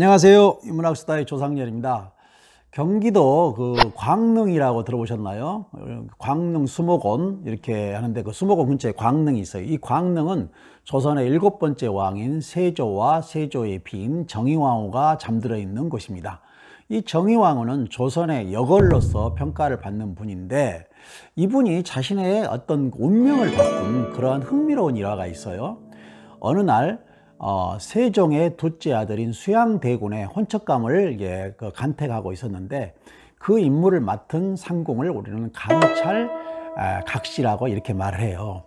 안녕하세요. 인문학수다의 조상렬입니다. 경기도 그 광릉이라고 들어보셨나요? 광릉 수목원 이렇게 하는데 그 수목원 근처에 광릉이 있어요. 이 광릉은 조선의 일곱 번째 왕인 세조와 세조의 비 정의왕후가 잠들어 있는 곳입니다. 이 정의왕후는 조선의 여걸로서 평가를 받는 분인데 이분이 자신의 어떤 운명을 바꾼 그러한 흥미로운 일화가 있어요. 어느 날 어, 세종의 둘째 아들인 수양대군의 혼척감을 예, 그 간택하고 있었는데 그 임무를 맡은 상공을 우리는 감찰 아, 각시라고 이렇게 말을 해요.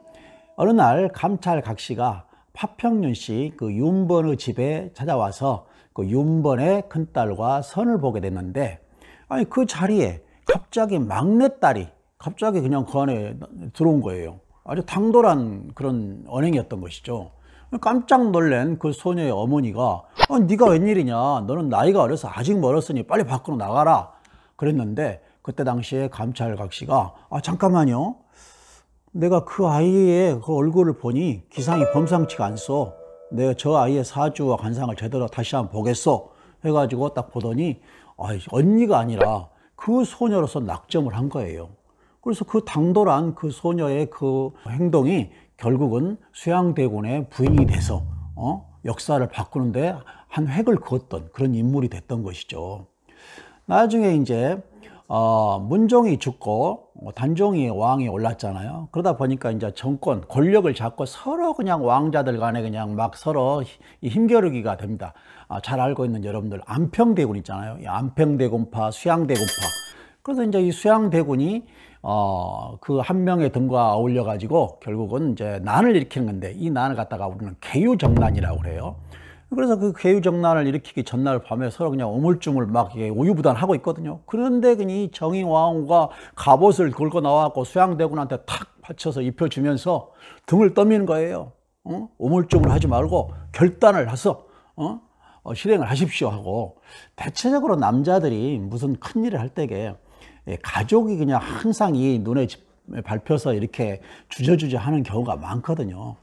어느 날 감찰 각시가 파평윤 씨그 윤번의 집에 찾아와서 그 윤번의 큰딸과 선을 보게 됐는데 아니 그 자리에 갑자기 막내딸이 갑자기 그냥 그 안에 들어온 거예요. 아주 당돌한 그런 언행이었던 것이죠. 깜짝 놀란 그 소녀의 어머니가 어, 네가 웬일이냐 너는 나이가 어려서 아직 멀었으니 빨리 밖으로 나가라 그랬는데 그때 당시에 감찰각 씨가 아 잠깐만요 내가 그 아이의 그 얼굴을 보니 기상이 범상치가 않소 내가 저 아이의 사주와 관상을 제대로 다시 한번 보겠소 해가지고 딱 보더니 아 언니가 아니라 그 소녀로서 낙점을 한 거예요 그래서 그 당돌한 그 소녀의 그 행동이 결국은 수양대군의 부인이 돼서 어? 역사를 바꾸는데 한 획을 그었던 그런 인물이 됐던 것이죠. 나중에 이제 어, 문종이 죽고 어, 단종이 왕이 올랐잖아요. 그러다 보니까 이제 정권, 권력을 잡고 서로 그냥 왕자들 간에 그냥 막 서로 힘겨루기가 됩니다. 아, 잘 알고 있는 여러분들 안평대군 있잖아요. 안평대군파, 수양대군파. 그래서 이제 이수양대군이 어, 그 한 명의 등과 어울려 가지고 결국은 이제 난을 일으키는 건데 이 난을 갖다가 우리는 개유정난이라고 그래요. 그래서 그 개유정난을 일으키기 전날 밤에 서로 그냥 오물쭈물 막우유부단하고 있거든요. 그런데 그니 정인왕후가 갑옷을 걸고 나와갖고 수양대군한테 탁 받쳐서 입혀주면서 등을 떠미는 거예요. 어? 오물쭈물 하지 말고 결단을 하서 어? 어, 실행을 하십시오 하고 대체적으로 남자들이 무슨 큰 일을 할 때게 예, 가족이 그냥 항상 이 눈에 밟혀서 이렇게 주저주저 하는 경우가 많거든요.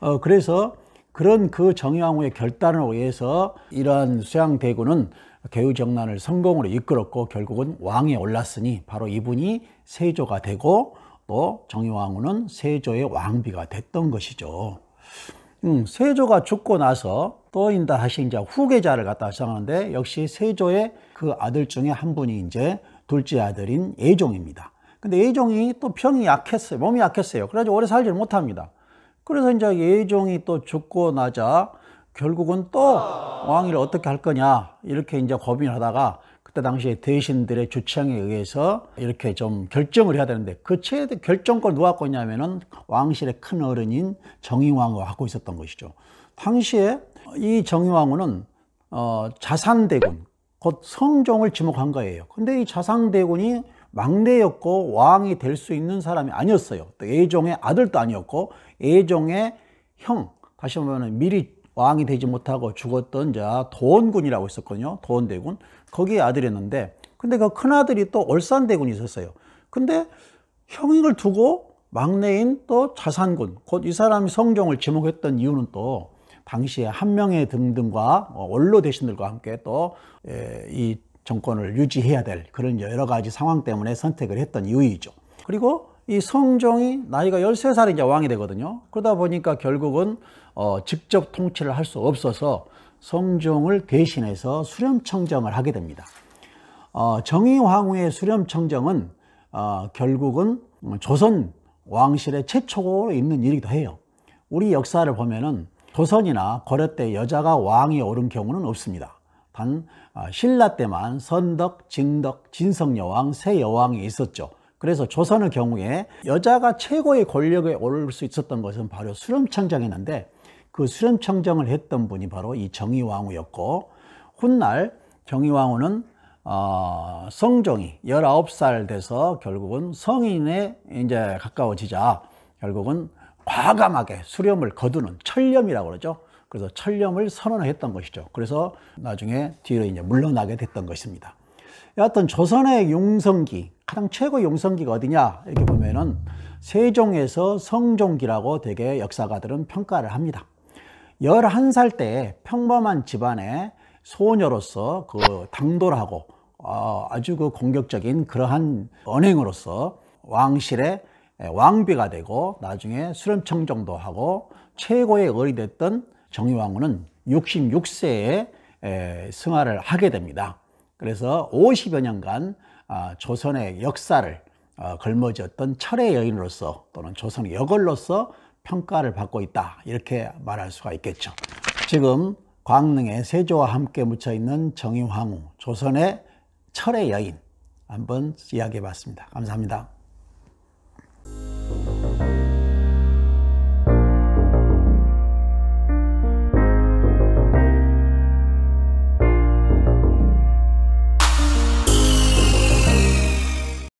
어, 그래서 그런 그 정의왕후의 결단을 의해서 이러한 수양대군은 개우정난을 성공으로 이끌었고 결국은 왕에 올랐으니 바로 이분이 세조가 되고 또 정의왕후는 세조의 왕비가 됐던 것이죠. 음, 세조가 죽고 나서 또인다 하신 이제 후계자를 갖다 정하는데 역시 세조의 그 아들 중에 한 분이 이제 둘째 아들인 예종입니다. 근데 예종이 또 병이 약했어요. 몸이 약했어요. 그래가지고 오래 살지를 못합니다. 그래서 이제 예종이 또 죽고 나자 결국은 또 왕위를 어떻게 할 거냐 이렇게 이제 고민하다가 을 그때 당시에 대신들의 주창에 의해서 이렇게 좀 결정을 해야 되는데 그 최대 결정권 누가 갖고 있냐면은 왕실의 큰 어른인 정의왕후가 갖고 있었던 것이죠. 당시에 이 정의왕후는 어, 자산대군 곧 성종을 지목한 거예요. 근데 이 자상대군이 막내였고 왕이 될 수 있는 사람이 아니었어요. 또 예종의 아들도 아니었고 예종의 형, 다시 말면 미리 왕이 되지 못하고 죽었던 자 도원군이라고 있었거든요. 도원대군. 거기에 아들이었는데 근데 그 큰아들이 또 월산대군이 있었어요. 근데 형을 두고 막내인 또 자산군, 곧 이 사람이 성종을 지목했던 이유는 또 당시에 한명의 등등과 어, 원로 대신들과 함께 또이 예, 정권을 유지해야 될 그런 여러 가지 상황 때문에 선택을 했던 이유이죠. 그리고 이 성종이 나이가 열세 살에 이제 왕이 되거든요. 그러다 보니까 결국은 어, 직접 통치를 할 수 없어서 성종을 대신해서 수렴청정을 하게 됩니다. 어, 정의황후의 수렴청정은 어, 결국은 조선 왕실의 최초로 있는 일이기도 해요. 우리 역사를 보면은 조선이나 고려 때 여자가 왕이 오른 경우는 없습니다. 단 아, 신라 때만 선덕, 징덕, 진성여왕, 세여왕이 있었죠. 그래서 조선의 경우에 여자가 최고의 권력에 오를 수 있었던 것은 바로 수렴청정이었는데 그 수렴청정을 했던 분이 바로 이 정의왕후였고 훗날 정의왕후는 어, 성종이 19살 돼서 결국은 성인에 이제 가까워지자 결국은 과감하게 수렴을 거두는 철렴이라고 그러죠. 그래서 철렴을 선언했던 것이죠. 그래서 나중에 뒤로 이제 물러나게 됐던 것입니다. 여하튼 조선의 용성기, 가장 최고 용성기가 어디냐? 이렇게 보면은 세종에서 성종기라고 되게 역사가들은 평가를 합니다. 11살 때 평범한 집안의 소녀로서 그 당돌하고 어, 아주 그 공격적인 그러한 언행으로서 왕실의 예, 왕비가 되고 나중에 수렴청정도 하고 최고의 어리 됐던 정의왕후는 66세에 예, 승하를 하게 됩니다. 그래서 50여 년간 아, 조선의 역사를 어, 걸머지었던 철의 여인으로서 또는 조선의 여걸로서 평가를 받고 있다 이렇게 말할 수가 있겠죠. 지금 광릉의 세조와 함께 묻혀 있는 정의왕후 조선의 철의 여인 한번 이야기해 봤습니다. 감사합니다.